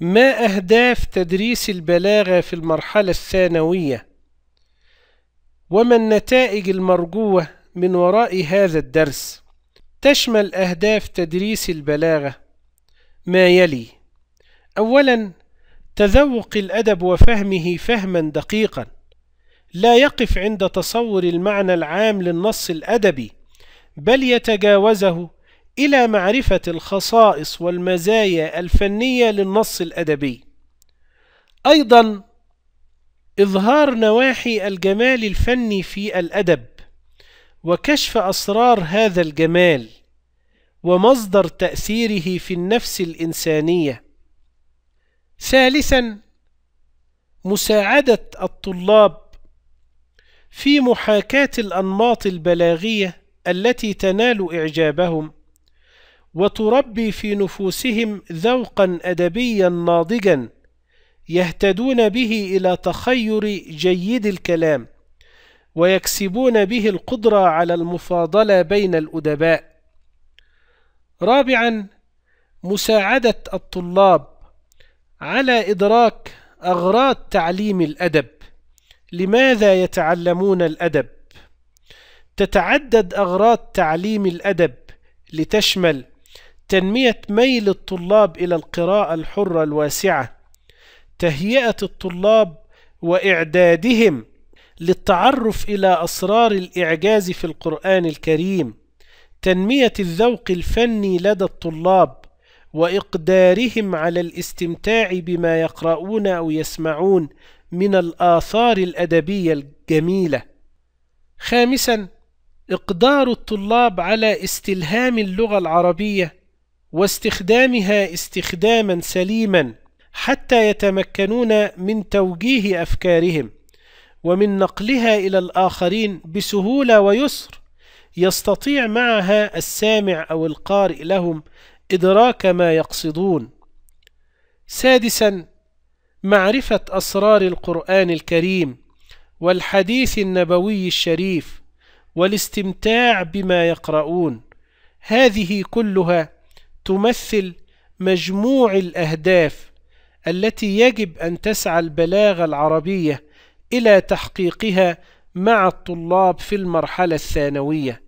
ما أهداف تدريس البلاغة في المرحلة الثانوية؟ وما النتائج المرجوة من وراء هذا الدرس؟ تشمل أهداف تدريس البلاغة ما يلي: أولًا تذوق الأدب وفهمه فهمًا دقيقًا، لا يقف عند تصور المعنى العام للنص الأدبي، بل يتجاوزه إلى معرفة الخصائص والمزايا الفنية للنص الأدبي أيضا إظهار نواحي الجمال الفني في الأدب وكشف أسرار هذا الجمال ومصدر تأثيره في النفس الإنسانية ثالثا مساعدة الطلاب في محاكاة الأنماط البلاغية التي تنال إعجابهم وتربي في نفوسهم ذوقا أدبيا ناضجا يهتدون به إلى تخير جيد الكلام ويكسبون به القدرة على المفاضلة بين الأدباء رابعا مساعدة الطلاب على إدراك أغراض تعليم الأدب لماذا يتعلمون الأدب؟ تتعدد أغراض تعليم الأدب لتشمل تنمية ميل الطلاب إلى القراءة الحرة الواسعة تهيئة الطلاب وإعدادهم للتعرف إلى أسرار الإعجاز في القرآن الكريم تنمية الذوق الفني لدى الطلاب وإقدارهم على الاستمتاع بما يقرؤون أو يسمعون من الآثار الأدبية الجميلة خامساً إقدار الطلاب على استلهام اللغة العربية واستخدامها استخداما سليما حتى يتمكنون من توجيه أفكارهم ومن نقلها إلى الآخرين بسهولة ويسر يستطيع معها السامع أو القارئ لهم إدراك ما يقصدون سادسا معرفة أسرار القرآن الكريم والحديث النبوي الشريف والاستمتاع بما يقرؤون هذه كلها تمثل مجموع الأهداف التي يجب أن تسعى البلاغة العربية إلى تحقيقها مع الطلاب في المرحلة الثانوية